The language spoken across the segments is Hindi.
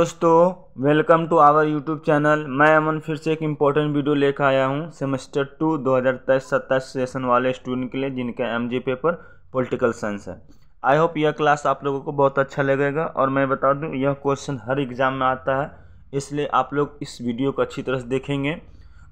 दोस्तों welcome to our YouTube channel मैं अमन फिर से एक इम्पोर्टेंट वीडियो लेकर आया हूँ सेमेस्टर टू दो हज़ार तेईस सत्ताईस सेशन वाले स्टूडेंट के लिए जिनका एम पेपर पॉलिटिकल साइंस है आई होप यह क्लास आप लोगों को बहुत अच्छा लगेगा और मैं बता दूँ यह क्वेश्चन हर एग्ज़ाम में आता है इसलिए आप लोग इस वीडियो को अच्छी तरह से देखेंगे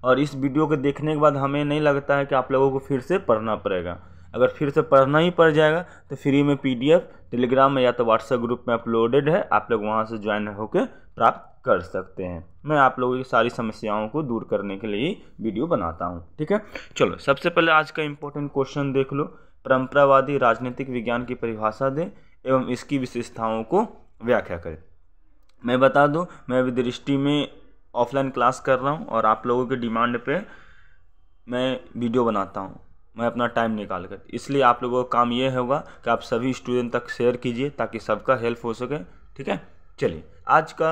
और इस वीडियो को देखने के बाद हमें नहीं लगता है कि आप लोगों को फिर से पढ़ना पड़ेगा अगर फिर से पढ़ना ही पड़ जाएगा तो फ्री में पीडीएफ टेलीग्राम में या तो व्हाट्सएप ग्रुप में अपलोडेड है आप लोग वहाँ से ज्वाइन होकर प्राप्त कर सकते हैं मैं आप लोगों की सारी समस्याओं को दूर करने के लिए वीडियो बनाता हूँ ठीक है चलो सबसे पहले आज का इम्पोर्टेंट क्वेश्चन देख लो परंपरावादी राजनीतिक विज्ञान की परिभाषा दें एवं इसकी विशेषताओं को व्याख्या करें मैं बता दूं मैं अभी दृष्टि में ऑफलाइन क्लास कर रहा हूं और आप लोगों के डिमांड पे मैं वीडियो बनाता हूं मैं अपना टाइम निकाल कर इसलिए आप लोगों का काम ये होगा कि आप सभी स्टूडेंट तक शेयर कीजिए ताकि सबका हेल्प हो सके ठीक है चलिए आज का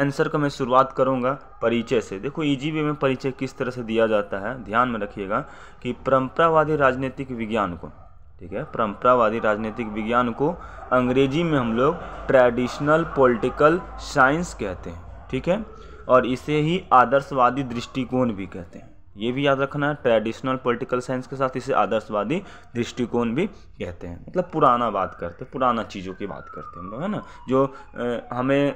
आंसर का मैं शुरुआत करूंगा परिचय से देखो ई e में परिचय किस तरह से दिया जाता है ध्यान में रखिएगा कि परंपरावादी राजनीतिक विज्ञान को ठीक है परंपरावादी राजनीतिक विज्ञान को अंग्रेजी में हम लोग ट्रेडिशनल पॉलिटिकल साइंस कहते हैं ठीक है और इसे ही आदर्शवादी दृष्टिकोण भी कहते हैं ये भी याद रखना है ट्रेडिशनल पॉलिटिकल साइंस के साथ इसे आदर्शवादी दृष्टिकोण भी कहते हैं मतलब पुराना बात करते हैं पुराना चीज़ों की बात करते हैं हम लोग है ना जो हमें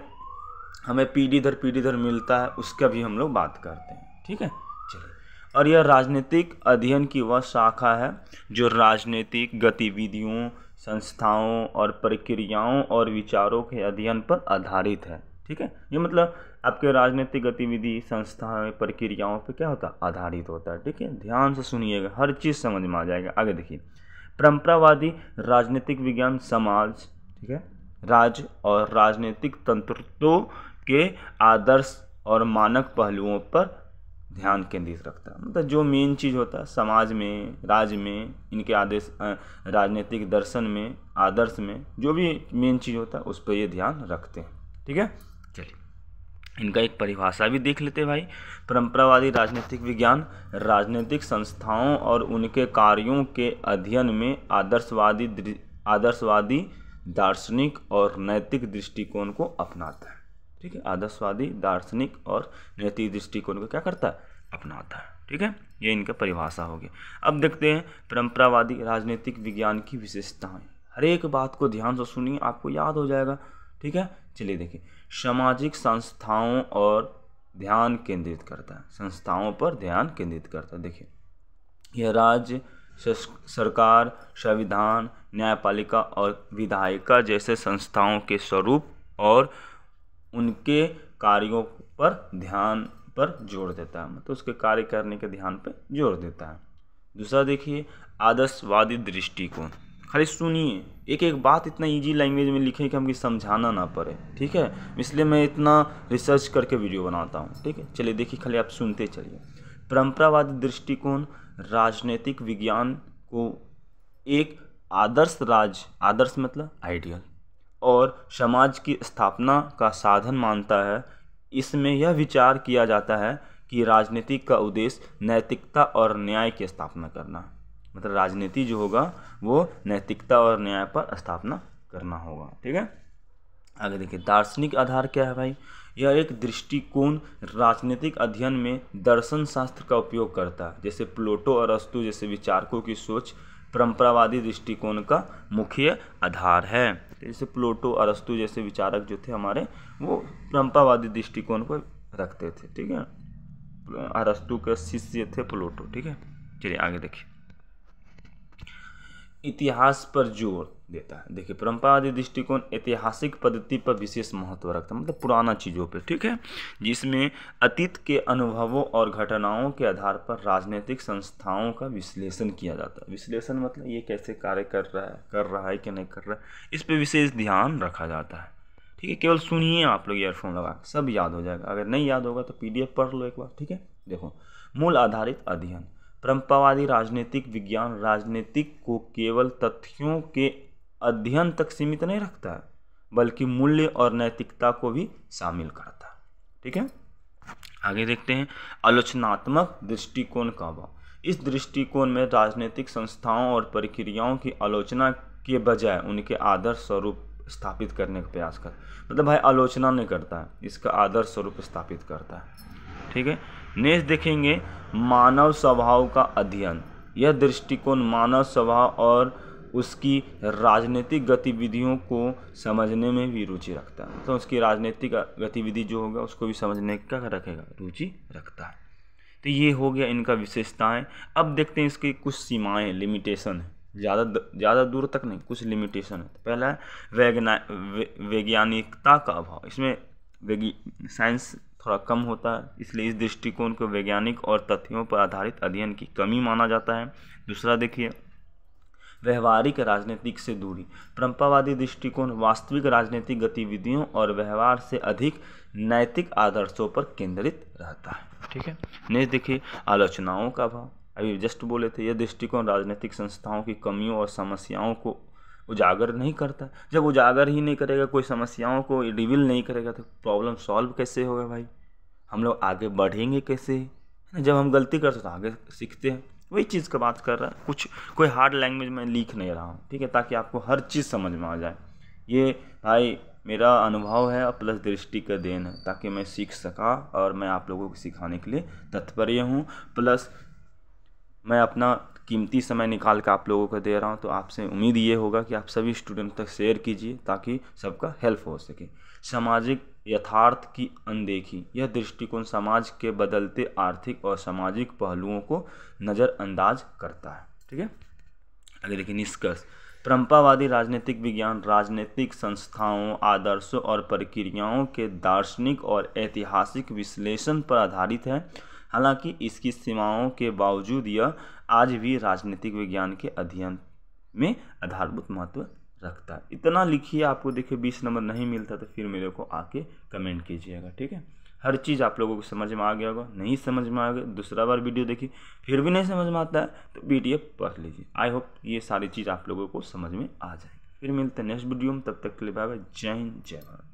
हमें पीढ़ी दर पीढ़ी दर मिलता है उसका भी हम लोग बात करते हैं ठीक है चलिए और यह राजनीतिक अध्ययन की वह शाखा है जो राजनीतिक गतिविधियों संस्थाओं और प्रक्रियाओं और विचारों के अध्ययन पर आधारित है ठीक है ये मतलब आपके राजनीतिक गतिविधि संस्थाएं प्रक्रियाओं पर क्या होता है आधारित होता है ठीक है ध्यान से सुनिएगा हर चीज़ समझ में आ जाएगा आगे देखिए परंपरावादी राजनीतिक विज्ञान समाज ठीक है राज्य और राजनीतिक तंत्रों के आदर्श और मानक पहलुओं पर ध्यान केंद्रित रखता है मतलब जो मेन चीज़ होता है समाज में राज्य में इनके आदेश राजनीतिक दर्शन में आदर्श में जो भी मेन चीज़ होता है उस पर ये ध्यान रखते हैं ठीक है इनका एक परिभाषा भी देख लेते भाई परंपरावादी राजनीतिक विज्ञान राजनीतिक संस्थाओं और उनके कार्यों के अध्ययन में आदर्शवादी आदर्शवादी दार्शनिक और नैतिक दृष्टिकोण को अपनाता है ठीक है आदर्शवादी दार्शनिक और नैतिक दृष्टिकोण को क्या करता है अपनाता है ठीक है ये इनका परिभाषा हो गया अब देखते हैं परंपरावादी राजनीतिक विज्ञान की विशेषताएं हर एक बात को ध्यान से सुनिए आपको याद हो जाएगा ठीक है चलिए देखिए सामाजिक संस्थाओं और ध्यान केंद्रित करता है संस्थाओं पर ध्यान केंद्रित करता है देखिए यह राज्य सरकार संविधान न्यायपालिका और विधायिका जैसे संस्थाओं के स्वरूप और उनके कार्यों पर ध्यान पर जोर देता है मतलब उसके कार्य करने के ध्यान पर जोर देता है दूसरा देखिए आदर्शवादी दृष्टिकोण खाली सुनिए एक एक बात इतना इजी लैंग्वेज में लिखें कि हमको समझाना ना पड़े ठीक है इसलिए मैं इतना रिसर्च करके वीडियो बनाता हूँ ठीक है चलिए देखिए खाली आप सुनते चलिए परंपरावादी दृष्टिकोण राजनीतिक विज्ञान को एक आदर्श राज आदर्श मतलब आइडियल और समाज की स्थापना का साधन मानता है इसमें यह विचार किया जाता है कि राजनीति का उद्देश्य नैतिकता और न्याय की स्थापना करना है मतलब राजनीति जो होगा वो नैतिकता और न्याय पर स्थापना करना होगा ठीक है आगे देखिए दार्शनिक आधार क्या है भाई यह एक दृष्टिकोण राजनीतिक अध्ययन में दर्शन शास्त्र का उपयोग करता है जैसे प्लोटो और अस्तु जैसे विचारकों की सोच परंपरावादी दृष्टिकोण का मुख्य आधार है जैसे प्लोटो और अस्तु जैसे विचारक जो थे हमारे वो परंपरावादी दृष्टिकोण को रखते थे ठीक है अरस्तु के शिष्य थे प्लोटो ठीक है चलिए आगे देखिए इतिहास पर जोर देता है देखिए परंपरावादी दृष्टिकोण ऐतिहासिक पद्धति पर विशेष महत्व रखता है मतलब पुराना चीज़ों पर ठीक है जिसमें अतीत के अनुभवों और घटनाओं के आधार पर राजनीतिक संस्थाओं का विश्लेषण किया जाता है विश्लेषण मतलब ये कैसे कार्य कर रहा है कर रहा है कि नहीं कर रहा है इस पर विशेष ध्यान रखा जाता है ठीक है केवल सुनिए आप लोग ईयरफोन लगा सब याद हो जाएगा अगर नहीं याद होगा तो पी पढ़ लो एक बार ठीक है देखो मूल आधारित अध्ययन परंपरावादी राजनीतिक विज्ञान राजनीतिक को केवल तथ्यों के अध्ययन तक सीमित नहीं रखता है बल्कि मूल्य और नैतिकता को भी शामिल करता है ठीक है आगे देखते हैं आलोचनात्मक दृष्टिकोण का अभाव इस दृष्टिकोण में राजनीतिक संस्थाओं और प्रक्रियाओं की आलोचना के बजाय उनके आदर्श स्वरूप स्थापित करने का प्रयास कर मतलब भाई आलोचना नहीं करता है इसका आदर्श स्वरूप स्थापित करता है ठीक है नेक्स्ट देखेंगे मानव स्वभाव का अध्ययन यह दृष्टिकोण मानव स्वभाव और उसकी राजनीतिक गतिविधियों को समझने में भी रुचि रखता है तो उसकी राजनीतिक गतिविधि जो होगा उसको भी समझने का रखेगा रुचि रखता है तो ये हो गया इनका विशेषताएं अब देखते हैं इसकी कुछ सीमाएं लिमिटेशन है ज़्यादा ज़्यादा दूर तक नहीं कुछ लिमिटेशन है पहला है वैज्ञानिकता का अभाव इसमें साइंस थोड़ा कम होता है इसलिए इस दृष्टिकोण को वैज्ञानिक और तथ्यों पर आधारित अध्ययन की कमी माना जाता है दूसरा देखिए व्यवहारिक राजनीतिक से दूरी परंपरावादी दृष्टिकोण वास्तविक राजनीतिक गतिविधियों और व्यवहार से अधिक नैतिक आदर्शों पर केंद्रित रहता है ठीक है नेक्स्ट देखिए आलोचनाओं का भाव अभी जस्ट बोले थे यह दृष्टिकोण राजनीतिक संस्थाओं की कमियों और समस्याओं को उजागर नहीं करता जब उजागर ही नहीं करेगा कोई समस्याओं को रिवील नहीं करेगा तो प्रॉब्लम सॉल्व कैसे होगा भाई हम लोग आगे बढ़ेंगे कैसे है जब हम गलती करते तो आगे सीखते हैं वही चीज़ का बात कर रहा है कुछ कोई हार्ड लैंग्वेज में लिख नहीं रहा हूँ ठीक है ताकि आपको हर चीज़ समझ में आ जाए ये भाई मेरा अनुभव है और प्लस दृष्टि का देन है ताकि मैं सीख सका और मैं आप लोगों को सिखाने के लिए तत्पर्य हूँ प्लस मैं अपना कीमती समय निकाल के आप लोगों को दे रहा हूँ तो आपसे उम्मीद ये होगा कि आप सभी स्टूडेंट तक शेयर कीजिए ताकि सबका हेल्प हो सके सामाजिक यथार्थ की अनदेखी यह दृष्टिकोण समाज के बदलते आर्थिक और सामाजिक पहलुओं को नज़रअंदाज करता है ठीक है अगर देखिए निष्कर्ष परंपरावादी राजनीतिक विज्ञान राजनीतिक संस्थाओं आदर्शों और प्रक्रियाओं के दार्शनिक और ऐतिहासिक विश्लेषण पर आधारित है हालांकि इसकी सीमाओं के बावजूद यह आज भी राजनीतिक विज्ञान के अध्ययन में आधारभूत महत्व रखता है इतना लिखिए आपको देखिए बीस नंबर नहीं मिलता तो फिर मेरे को आके कमेंट कीजिएगा ठीक है हर चीज़ आप लोगों को समझ में आ गया होगा नहीं समझ में आ गया दूसरा बार वीडियो देखिए फिर भी नहीं समझ में आता है तो वीडियो पढ़ लीजिए आई होप ये सारी चीज़ आप लोगों को समझ में आ जाएगी फिर मिलते हैं नेक्स्ट वीडियो में तब तक के लिए बाय बाय जय हिंद जय भारत